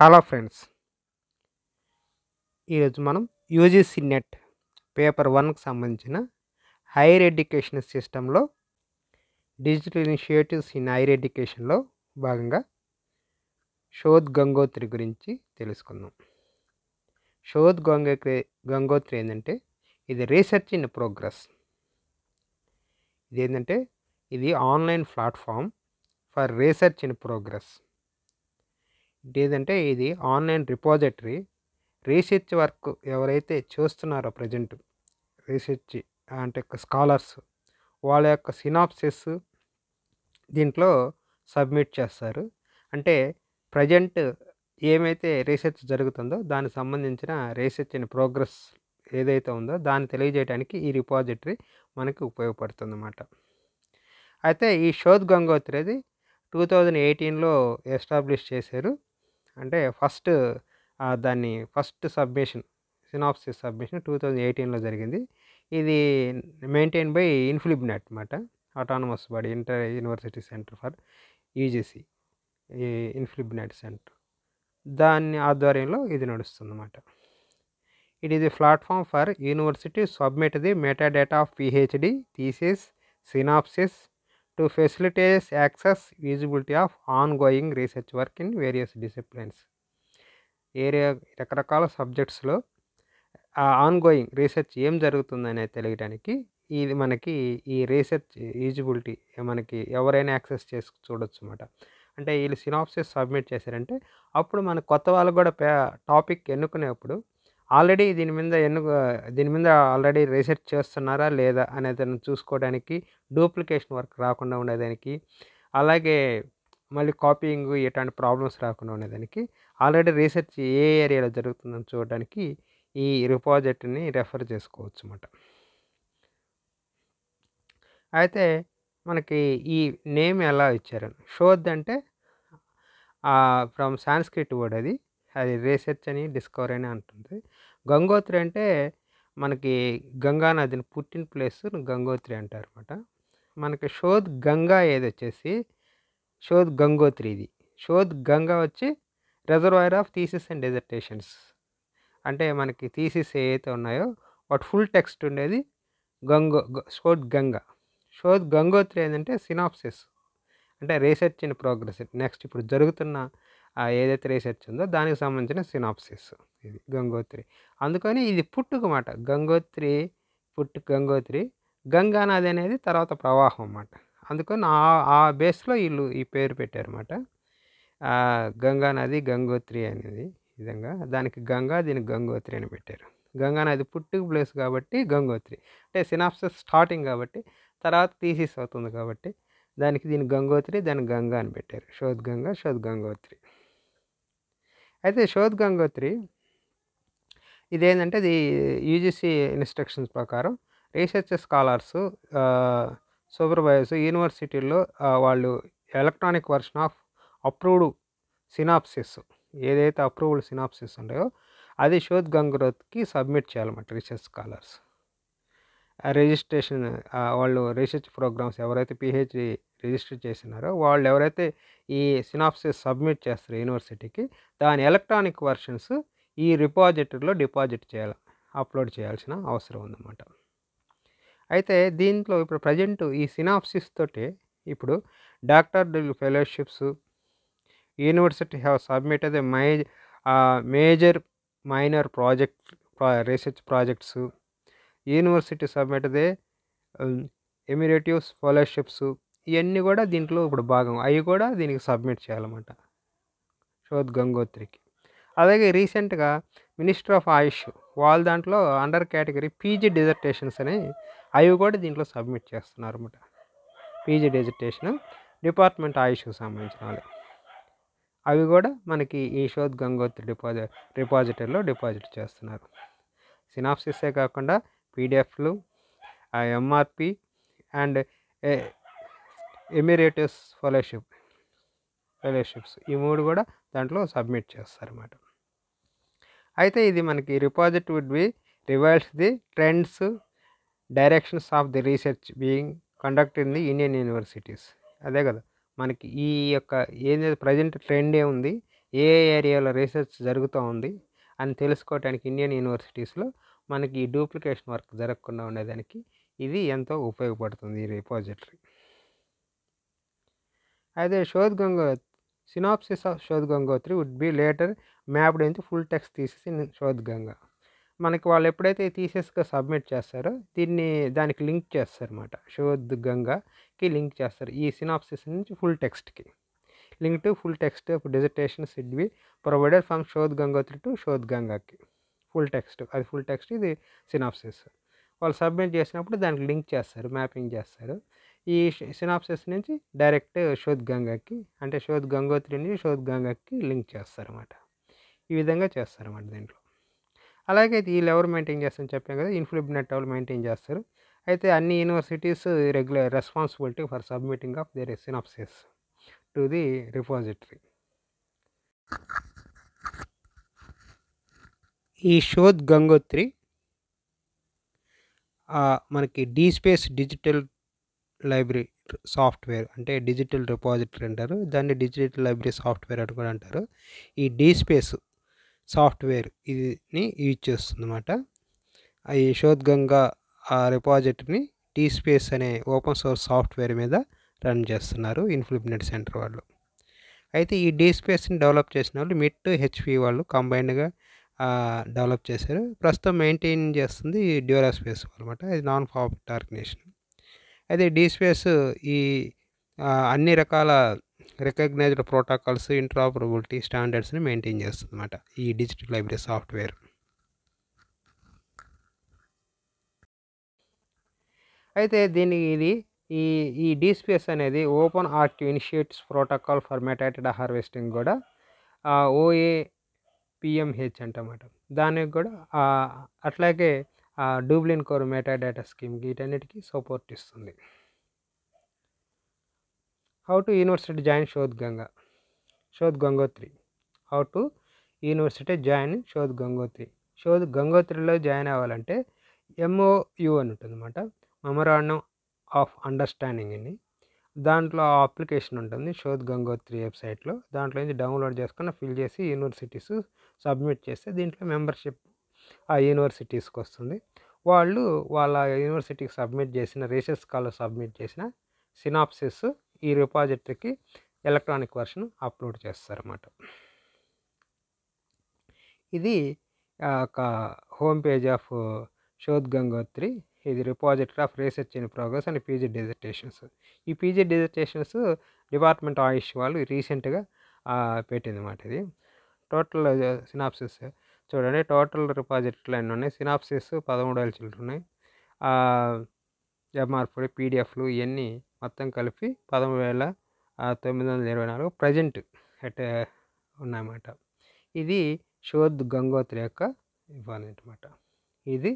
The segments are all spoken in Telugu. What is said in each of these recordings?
హలో ఫ్రెండ్స్ ఈరోజు మనం యూజీసీ నెట్ పేపర్ వన్కి సంబంధించిన హైయర్ ఎడ్యుకేషన్ సిస్టంలో డిజిటల్ ఇనిషియేటివ్స్ ఇన్ హైయర్ ఎడ్యుకేషన్లో భాగంగా శోధ్ గంగోత్రి గురించి తెలుసుకుందాం శోధ్ గంగోత్రి గంగోత్రి ఏంటంటే ఇది రీసెర్చ్ ఇన్ ప్రోగ్రెస్ ఇది ఏంటంటే ఇది online platform for research in progress ఏదంటే ఇది ఆన్లైన్ రిపోజిటరీ రీసెర్చ్ వర్క్ ఎవరైతే చూస్తున్నారో ప్రజెంట్ రీసెర్చ్ అంటే స్కాలర్స్ వాళ్ళ యొక్క సినాప్సిస్ దీంట్లో సబ్మిట్ చేస్తారు అంటే ప్రజెంట్ ఏమైతే రీసెర్చ్ జరుగుతుందో దానికి సంబంధించిన రీసెర్చ్ ఇన్ ప్రోగ్రెస్ ఏదైతే ఉందో దాన్ని తెలియజేయడానికి ఈ రిపాజిటరీ మనకి ఉపయోగపడుతుంది అన్నమాట అయితే ఈ శోధ్ గంగోత్రి అది టూ థౌజండ్ ఎయిటీన్లో ఎస్టాబ్లిష్ చేశారు అంటే ఫస్ట్ దాన్ని first submission synopsis submission two thousand ఎయిటీన్లో జరిగింది ఇది మెయింటైన్ బై ఇన్ఫ్లిబ్నెట్ అనమాట autonomous body inter university centre for UGC ఈ ఇన్ఫ్లిబ్నెట్ సెంటర్ దాన్ని ఆధ్వర్యంలో ఇది నడుస్తుంది అన్నమాట it is a platform for university submit the metadata of PhD theses synopsis to facilitates access access of ongoing research work in various disciplines area రకరకాల సబ్జెక్ట్స్లో ఆన్గోయింగ్ రీసెర్చ్ ఏం జరుగుతుందని తెలియడానికి ఇది మనకి ఈ రీసెర్చ్ ఈజిబిలిటీ మనకి ఎవరైనా యాక్సెస్ చేసి చూడొచ్చు అనమాట అంటే వీళ్ళు సినాప్సిస్ సబ్మిట్ చేశారంటే అప్పుడు మన కొత్త వాళ్ళు కూడా టాపిక్ ఎన్నుకునేప్పుడు ఆల్రెడీ దీని మీద ఎన్ను దీని మీద ఆల్రెడీ రీసెర్చ్ చేస్తున్నారా లేదా అనేది చూసుకోవడానికి డూప్లికేషన్ వర్క్ రాకుండా ఉండేదానికి అలాగే మళ్ళీ కాపీయింగ్ ఇట్లాంటి ప్రాబ్లమ్స్ రాకుండా ఉండేదానికి ఆల్రెడీ రీసెర్చ్ ఏ ఏరియాలో జరుగుతుందని చూడడానికి ఈ రిపాజిటరీని రెఫర్ చేసుకోవచ్చు అన్నమాట అయితే మనకి ఈ నేమ్ ఎలా ఇచ్చారని షోద్ అంటే ఫ్రమ్ సాంస్క్రిట్ వర్డ్ అది అది రీసెర్చ్ అని డిస్కవర్ అని అంటుంది గంగోత్రి అంటే మనకి గంగా నదిని పుట్టిన ప్లేస్ గంగోత్రి అంటారు అనమాట మనకి షోద్ గంగా ఏది వచ్చేసి షోద్ గంగోత్రి ఇది షోద్ గంగా వచ్చి reservoir of thesis and dissertations అంటే మనకి థీసిస్ ఏవైతే ఉన్నాయో వాటి ఫుల్ టెక్స్ట్ ఉండేది గంగో షోద్ గంగా షోద్ గంగోత్రి ఏంటంటే సినాప్సిస్ అంటే రీసెర్చ్ ఇన్ ప్రోగ్రెస్ నెక్స్ట్ ఇప్పుడు జరుగుతున్న ఏదైతే రీసెర్చ్ ఉందో దానికి సంబంధించిన సినాప్సిస్ ఇది గంగోత్రి అందుకని ఇది పుట్టుక మాట గంగోత్రి పుట్టు గంగోత్రి గంగా నది అనేది తర్వాత ప్రవాహం అన్నమాట అందుకని ఆ ఆ బేస్లో వీళ్ళు ఈ పేరు పెట్టారన్నమాట గంగా నది గంగోత్రి అనేది విధంగా దానికి గంగా దీనికి గంగోత్రి అని పెట్టారు గంగా నది పుట్టుక ప్లేస్ కాబట్టి గంగోత్రి అంటే సినాప్సిస్ స్టార్టింగ్ కాబట్టి తర్వాత తీసేసి అవుతుంది కాబట్టి దానికి దీని గంగోత్రి దాని గంగా అని పెట్టారు శోద్ గంగా శోద్ గంగోత్రి అయితే శోధ్ గంగోత్రి ఇదేంటంటే ఇది యూజీసీ ఇన్స్ట్రక్షన్స్ ప్రకారం రీసెర్చ్ స్కాలర్స్ సూపర్వైజర్స్ యూనివర్సిటీల్లో వాళ్ళు electronic version of approved synopsis ఏదైతే అప్రూవ్డ్ సినాప్సిస్ ఉండయో అది శోధ్ గంగోత్రికి సబ్మిట్ చేయాలన్నమాట రీసెర్చ్ స్కాలర్స్ రిజిస్ట్రేషన్ వాళ్ళు రీసెర్చ్ ప్రోగ్రామ్స్ ఎవరైతే పిహెచ్డి రిజిస్టర్ చేసినారో వాళ్ళు ఎవరైతే ఈ సినాప్సిస్ సబ్మిట్ చేస్తారు యూనివర్సిటీకి దాని ఎలక్ట్రానిక్ వర్షన్స్ ఈ రిపాజిటరీలో డిపాజిట్ చేయాలి అప్లోడ్ చేయాల్సిన అవసరం ఉందన్నమాట అయితే దీంట్లో ఇప్పుడు ప్రజెంట్ ఈ సినాప్సిస్ తోటి ఇప్పుడు doctor fellowships university have submitted మైజ్ major minor project research projects university సబ్మిట్దే ఎమిరేటివ్స్ స్కాలర్షిప్స్ ఇవన్నీ కూడా దీంట్లో ఇప్పుడు భాగం అవి కూడా దీనికి సబ్మిట్ చేయాలన్నమాట శోధ్ గంగోత్రికి అలాగే రీసెంట్గా మినిస్టర్ ఆఫ్ ఆయుష్ వాళ్ళ దాంట్లో అండర్ కేటగిరీ పీజీ డిజర్టేషన్స్ అని అవి కూడా దీంట్లో సబ్మిట్ చేస్తున్నారు అనమాట పీజీ డిజర్టేషన్ డిపార్ట్మెంట్ ఆయుష్కి సంబంధించిన వాళ్ళు అవి కూడా మనకి ఈ శోధ్ గంగోత్రి డిపాజిట్ డిపాజిటర్లో డిపాజిట్ చేస్తున్నారు సినాప్సిసే కాకుండా పీడిఎఫ్లు MRP and emeritus fellowship fellowships ఈ మూడు కూడా దాంట్లో సబ్మిట్ చేస్తారు అన్నమాట అయితే ఇది మనకి repository would be reveals the trends directions of the research being conduct in the Indian universities అదే కదా మనకి ఈ యొక్క ఏదైతే ప్రజెంట్ ట్రెండ్ ఏముంది ఏ ఏరియాలో రీసెర్చ్ జరుగుతూ ఉంది అని తెలుసుకోవడానికి ఇండియన్ యూనివర్సిటీస్లో మనకి ఈ డూప్లికేషన్ వర్క్ జరగకుండా ఉండేదానికి ఇది ఎంతో ఉపయోగపడుతుంది ఈ రిపోజిటరీ అయితే శోధ్ గంగో synopsis of Shodh Gangotri would be later mapped in full text తీసేసి శోధ్ గంగా మనకి వాళ్ళు ఎప్పుడైతే థీసెస్గా సబ్మిట్ చేస్తారో దీన్ని దానికి లింక్ చేస్తారు అనమాట శోధ్ గంగాకి లింక్ చేస్తారు ఈ సినాప్సిస్ నుంచి ఫుల్ టెక్స్ట్కి link to full text of digitization should be provided from Shodh Gangotri to Shodh గంగాకి ఫుల్ టెక్స్ట్ అది ఫుల్ టెక్స్ట్ ఇది సినాప్సిస్ వాళ్ళు సబ్మిట్ చేసినప్పుడు దానికి లింక్ చేస్తారు మ్యాపింగ్ చేస్తారు ఈ సినాప్సిస్ నుంచి డైరెక్ట్ శోధ్ గంగకి అంటే శోధ్ గంగోత్రి నుంచి శోధ్ గంగకి లింక్ చేస్తారన్నమాట ఈ విధంగా చేస్తారన్నమాట దీంట్లో అలాగే వీళ్ళు ఎవరు మెయింటైన్ చేస్తారని చెప్పాం కదా ఇన్ఫ్లిప్ నెట్ వాళ్ళు మెయింటైన్ చేస్తారు అయితే అన్ని universities regular responsibility for submitting of their synopsis to the repository ఈ శోధ్ గంగోత్రి మనకి DSpace digital library software అంటే డిజిటల్ రిపాజిటరీ అంటారు దాన్ని డిజిటల్ లైబ్రరీ సాఫ్ట్వేర్ అని కూడా అంటారు ఈ డీ స్పేస్ సాఫ్ట్వేర్ ఇదిని యూజ్ చేస్తుందన్నమాట ఈ శోధ్ గంగా రిపాజిటరీని డీ స్పేస్ అనే ఓపెన్ సోర్స్ సాఫ్ట్వేర్ మీద రన్ చేస్తున్నారు ఇన్ఫ్లిప్నెట్ సెంటర్ వాళ్ళు అయితే ఈ డీ స్పేస్ని డెవలప్ చేసిన వాళ్ళు మిట్ హెచ్పి వాళ్ళు కంబైన్డ్గా డెవలప్ చేశారు ప్రస్తుతం మెయింటైన్ చేస్తుంది డ్యూరా స్పేస్ అనమాట ఇది నాన్ ఫాబ్ డార్క్నేషన్ అయితే డీ స్పేస్ ఈ అన్ని రకాల రికగ్నైజ్డ్ ప్రోటోకాల్స్ ఇంట్రాపరబిలిటీ స్టాండర్డ్స్ని మెయింటైన్ చేస్తుంది అనమాట ఈ డిజిటల్ లైబ్రరీ సాఫ్ట్వేర్ అయితే దీనికి ఇది ఈ ఈ స్పేస్ అనేది open art initiatives protocol for metadata harvesting కూడా ఓఏ పిఎంహెచ్ అంటమాట దానికి కూడా అట్లాగే డూబ్లిన్ కోర్ మెటాడేటా స్కీమ్ వీటన్నిటికీ సపోర్ట్ ఇస్తుంది how to university join Shodh Ganga Shodh Gangotri how to university join Shodh Gangotri Shodh గంగోత్రిలో జాయిన్ అవ్వాలంటే ఎంఓయు అని ఉంటుందన్నమాట మెమరాండమ్ ఆఫ్ అండర్స్టాండింగ్ అని దాంట్లో ఆ అప్లికేషన్ ఉంటుంది శోధ్ గంగోత్రి వెబ్సైట్లో దాంట్లో నుంచి డౌన్లోడ్ చేసుకుని ఫిల్ చేసి యూనివర్సిటీస్ సబ్మిట్ చేస్తే దీంట్లో మెంబర్షిప్ ఆ యూనివర్సిటీస్కి వస్తుంది వాళ్ళు వాళ్ళ యూనివర్సిటీకి సబ్మిట్ చేసిన రీసెర్చ్ కాల్లో సబ్మిట్ చేసిన సినాప్సిస్ ఈ రిపాజిటరీకి ఎలక్ట్రానిక్ వర్షన్ అప్లోడ్ చేస్తారు అన్నమాట ఇది ఒక home page of Shodh Gangotri ఇది repository of research in progress and PG dissertations ఈ పీజీ డిజర్టేషన్స్ డిపార్ట్మెంట్ ఆయుష్ వాళ్ళు రీసెంట్గా పెట్టింది అన్నమాట ఇది టోటల్ సినాప్సిస్ uh, చూడండి టోటల్ రిపాజిటరీలు అన్నీ ఉన్నాయి సినాప్సిస్ పదమూడు వేల చిల్లర ఉన్నాయి ఎంఆర్ఎఫ్లు పీడిఎఫ్లు ఇవన్నీ మొత్తం కలిపి పదమూడు వేల తొమ్మిది వందల ఇరవై నాలుగు ప్రజెంట్ అట్ uh, ఉన్నాయన్నమాట ఇది శోద్ గంగోత్రి యొక్క అనమాట ఇది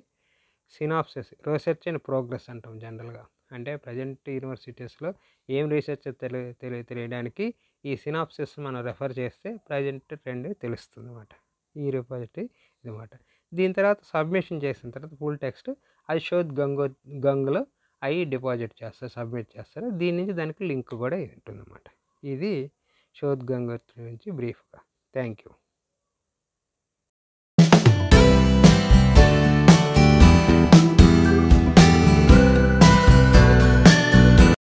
సినాప్సిస్ రీసెర్చ్ అండ్ ప్రోగ్రెస్ అంటాం జనరల్గా అంటే ప్రజెంట్ యూనివర్సిటీస్లో ఏం రీసెర్చ్ తెలియ తెలియ తెలియడానికి ఈ సినాప్సిస్ మనం రెఫర్ చేస్తే ప్రజెంట్ ట్రెండ్ తెలుస్తుంది అనమాట ఈ రిపోజిటరీ ఇదన్నమాట దీని తర్వాత సబ్మిషన్ చేసిన తర్వాత ఫుల్ టెక్స్ట్ అది షోద్ గంగో గంగలో అవి డిపాజిట్ చేస్తారు సబ్మిట్ చేస్తారు దీని నుంచి దానికి లింక్ కూడా ఉంటుంది అన్నమాట ఇది షోద్ గంగోత్రి నుంచి బ్రీఫ్గా థ్యాంక్ యూ